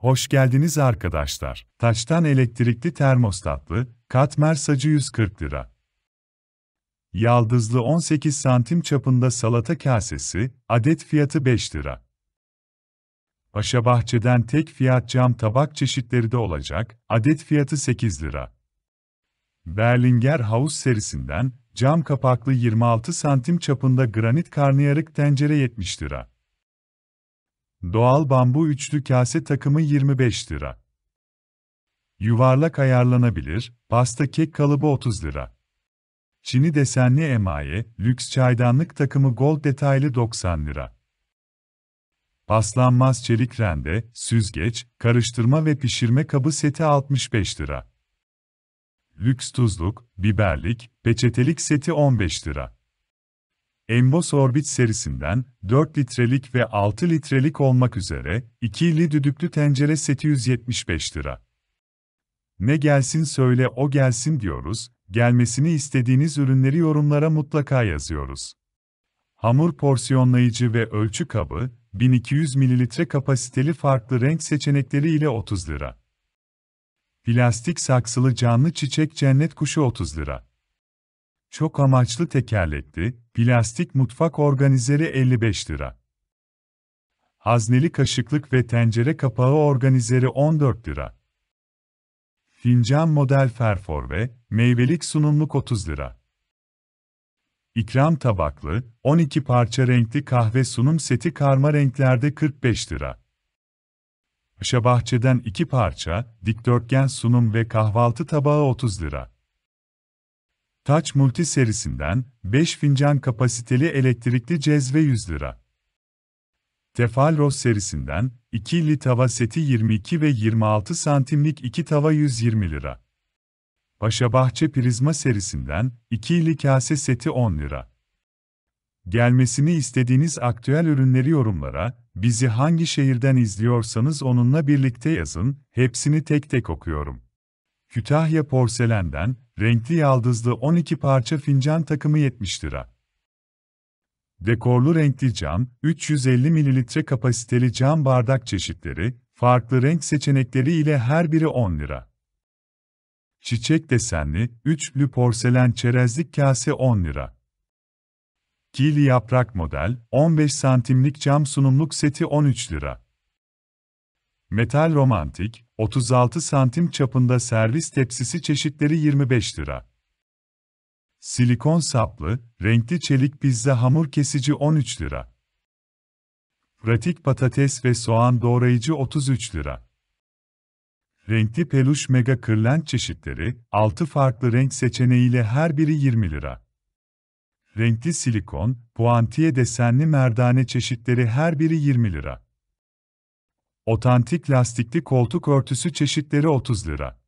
Hoş geldiniz arkadaşlar. Taştan elektrikli termostatlı, katmer sacı 140 lira. Yaldızlı 18 santim çapında salata kasesi, adet fiyatı 5 lira. Paşa Bahçe'den tek fiyat cam tabak çeşitleri de olacak, adet fiyatı 8 lira. Berlinger House serisinden, cam kapaklı 26 santim çapında granit karnıyarık tencere 70 lira. Doğal bambu üçlü kase takımı 25 lira. Yuvarlak ayarlanabilir, pasta kek kalıbı 30 lira. Çini desenli emaye, lüks çaydanlık takımı gold detaylı 90 lira. Paslanmaz çelik rende, süzgeç, karıştırma ve pişirme kabı seti 65 lira. Lüks tuzluk, biberlik, peçetelik seti 15 lira. Embos Orbit serisinden 4 litrelik ve 6 litrelik olmak üzere 2li düdüklü tencere seti 175 lira. Ne gelsin söyle o gelsin diyoruz, gelmesini istediğiniz ürünleri yorumlara mutlaka yazıyoruz. Hamur porsiyonlayıcı ve ölçü kabı, 1200 ml kapasiteli farklı renk seçenekleri ile 30 lira. Plastik saksılı canlı çiçek cennet kuşu 30 lira. Çok amaçlı tekerlekli, plastik mutfak organizeri 55 lira. Hazneli kaşıklık ve tencere kapağı organizeri 14 lira. Fincan model ferfor ve meyvelik sunumluk 30 lira. İkram tabaklı, 12 parça renkli kahve sunum seti karma renklerde 45 lira. bahçeden 2 parça, dikdörtgen sunum ve kahvaltı tabağı 30 lira. Taç Multi serisinden 5 fincan kapasiteli elektrikli cezve 100 lira. Tefal Ross serisinden 2 li tava seti 22 ve 26 santimlik 2 tava 120 lira. Paşa Bahçe Prizma serisinden 2 li kase seti 10 lira. Gelmesini istediğiniz aktüel ürünleri yorumlara, bizi hangi şehirden izliyorsanız onunla birlikte yazın, hepsini tek tek okuyorum. Kütahya porselenden, renkli yaldızlı 12 parça fincan takımı 70 lira. Dekorlu renkli cam, 350 ml kapasiteli cam bardak çeşitleri, farklı renk seçenekleri ile her biri 10 lira. Çiçek desenli, üçlü porselen çerezlik kase 10 lira. Kili yaprak model, 15 santimlik cam sunumluk seti 13 lira. Metal romantik, 36 santim çapında servis tepsisi çeşitleri 25 lira. Silikon saplı, renkli çelik pizza hamur kesici 13 lira. Pratik patates ve soğan doğrayıcı 33 lira. Renkli peluş mega kırlent çeşitleri, 6 farklı renk seçeneğiyle her biri 20 lira. Renkli silikon, puantiye desenli merdane çeşitleri her biri 20 lira. Otantik lastikli koltuk örtüsü çeşitleri 30 lira.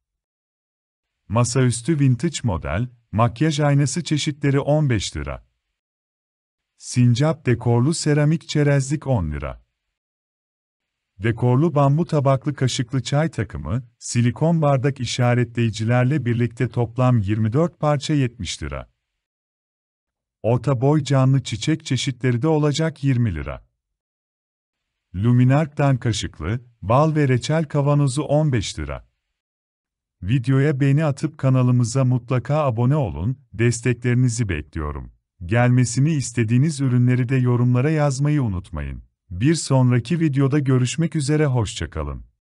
Masaüstü vintage model, makyaj aynası çeşitleri 15 lira. Sincap dekorlu seramik çerezlik 10 lira. Dekorlu bambu tabaklı kaşıklı çay takımı, silikon bardak işaretleyicilerle birlikte toplam 24 parça 70 lira. Orta boy canlı çiçek çeşitleri de olacak 20 lira. Luminark'tan kaşıklı, bal ve reçel kavanozu 15 lira. Videoya beğeni atıp kanalımıza mutlaka abone olun, desteklerinizi bekliyorum. Gelmesini istediğiniz ürünleri de yorumlara yazmayı unutmayın. Bir sonraki videoda görüşmek üzere hoşçakalın.